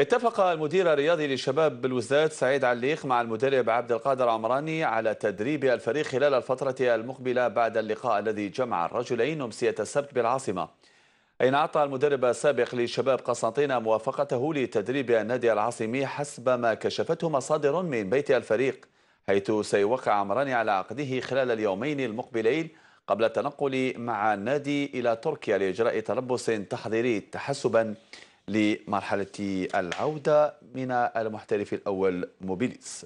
اتفق المدير الرياضي للشباب بالوزداد سعيد عليخ مع المدرب عبد القادر عمراني على تدريب الفريق خلال الفترة المقبلة بعد اللقاء الذي جمع الرجلين أمسية السبت بالعاصمة أين أعطى المدرب السابق لشباب قسنطينة موافقته لتدريب النادي العاصمي حسب ما كشفته مصادر من بيت الفريق حيث سيوقع عمراني على عقده خلال اليومين المقبلين قبل التنقل مع النادي إلى تركيا لإجراء تلبس تحضيري تحسباً لمرحلة العودة من المحترف الأول موبيليس